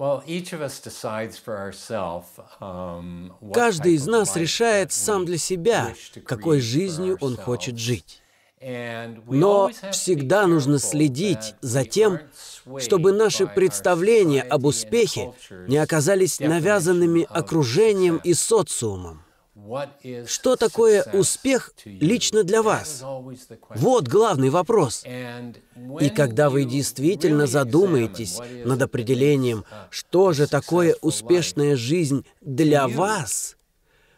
Um, Каждый из нас решает сам для себя, какой жизнью он хочет жить. Но всегда нужно следить за тем, чтобы наши представления об успехе не оказались навязанными окружением и социумом. Что такое успех лично для вас? Вот главный вопрос. И когда вы действительно задумаетесь над определением, что же такое успешная жизнь для вас,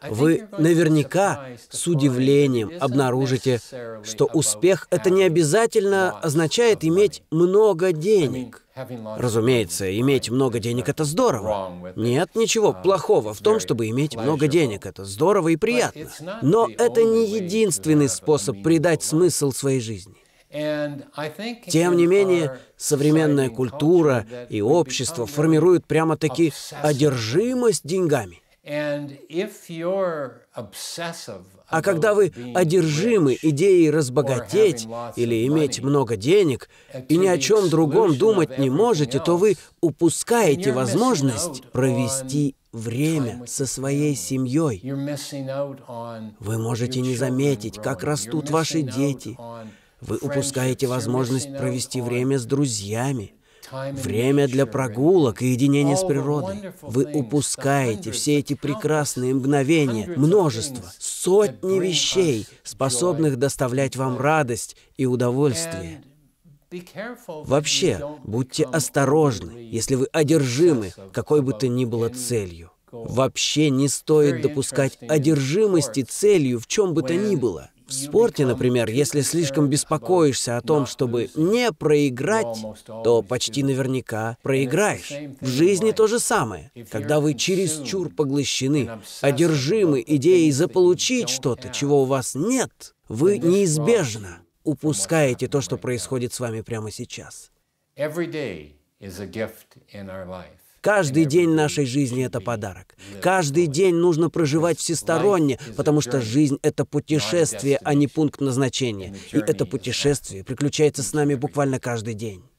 вы наверняка с удивлением обнаружите, что успех это не обязательно означает иметь много денег. Разумеется, иметь много денег это здорово. Нет ничего плохого в том, чтобы иметь много денег. Это здорово и приятно. Но это не единственный способ придать смысл своей жизни. Тем не менее, современная культура и общество формируют прямо-таки одержимость деньгами. А когда вы одержимы идеей разбогатеть или иметь много денег и ни о чем другом думать не можете, то вы упускаете возможность провести время со своей семьей. Вы можете не заметить, как растут ваши дети. Вы упускаете возможность провести время с друзьями время для прогулок и единения с природой. Вы упускаете все эти прекрасные мгновения, множество, сотни вещей, способных доставлять вам радость и удовольствие. Вообще, будьте осторожны, если вы одержимы какой бы то ни было целью. Вообще не стоит допускать одержимости целью в чем бы то ни было. В спорте, например, если слишком беспокоишься о том, чтобы не проиграть, то почти наверняка проиграешь. В жизни то же самое. Когда вы чересчур поглощены, одержимы идеей заполучить что-то, чего у вас нет, вы неизбежно упускаете то, что происходит с вами прямо сейчас. Every day is a gift in our life. Каждый день нашей жизни — это подарок. Каждый день нужно проживать всесторонне, потому что жизнь — это путешествие, а не пункт назначения. И это путешествие приключается с нами буквально каждый день.